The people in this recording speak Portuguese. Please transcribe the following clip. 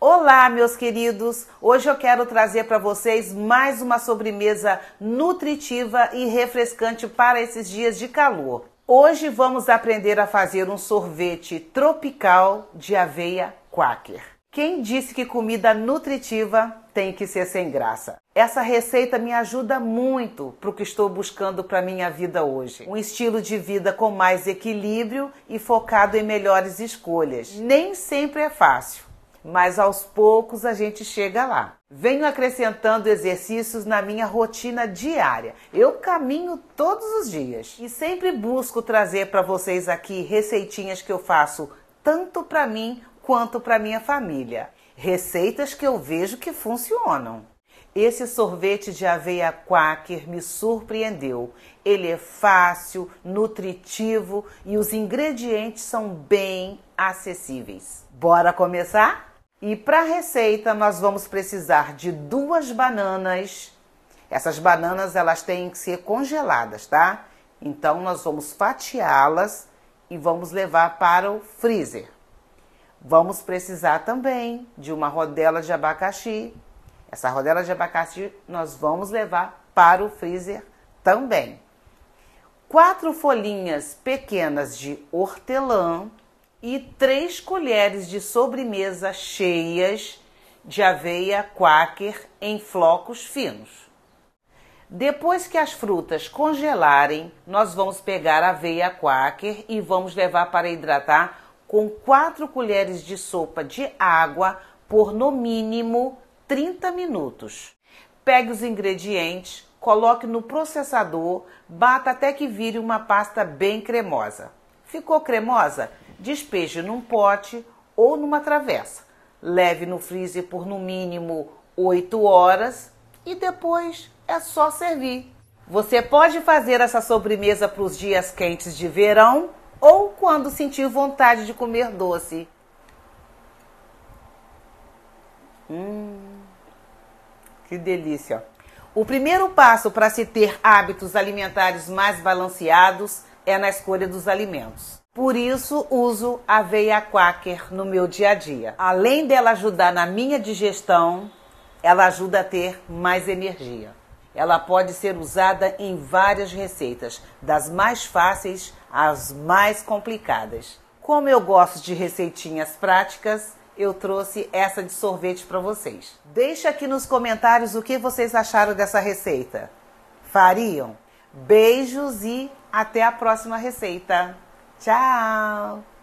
Olá, meus queridos! Hoje eu quero trazer para vocês mais uma sobremesa nutritiva e refrescante para esses dias de calor. Hoje vamos aprender a fazer um sorvete tropical de aveia quaker. Quem disse que comida nutritiva tem que ser sem graça? Essa receita me ajuda muito para o que estou buscando para minha vida hoje. Um estilo de vida com mais equilíbrio e focado em melhores escolhas. Nem sempre é fácil mas aos poucos a gente chega lá. Venho acrescentando exercícios na minha rotina diária. Eu caminho todos os dias e sempre busco trazer para vocês aqui receitinhas que eu faço tanto para mim quanto para minha família. Receitas que eu vejo que funcionam. Esse sorvete de aveia quaker me surpreendeu. Ele é fácil, nutritivo e os ingredientes são bem acessíveis. Bora começar? E para a receita nós vamos precisar de duas bananas. Essas bananas elas têm que ser congeladas, tá? Então nós vamos fatiá-las e vamos levar para o freezer. Vamos precisar também de uma rodela de abacaxi. Essa rodela de abacaxi nós vamos levar para o freezer também. Quatro folhinhas pequenas de hortelã e três colheres de sobremesa cheias de aveia quaker em flocos finos. Depois que as frutas congelarem, nós vamos pegar a aveia quaker e vamos levar para hidratar com 4 colheres de sopa de água por no mínimo 30 minutos. Pegue os ingredientes, coloque no processador, bata até que vire uma pasta bem cremosa. Ficou cremosa? despeje num pote ou numa travessa. Leve no freezer por no mínimo 8 horas e depois é só servir. Você pode fazer essa sobremesa para os dias quentes de verão ou quando sentir vontade de comer doce. Hum, que delícia! O primeiro passo para se ter hábitos alimentares mais balanceados é na escolha dos alimentos. Por isso uso aveia quaker no meu dia a dia. Além dela ajudar na minha digestão, ela ajuda a ter mais energia. Ela pode ser usada em várias receitas, das mais fáceis às mais complicadas. Como eu gosto de receitinhas práticas, eu trouxe essa de sorvete para vocês. Deixa aqui nos comentários o que vocês acharam dessa receita. Fariam? Beijos e até a próxima receita. Tchau!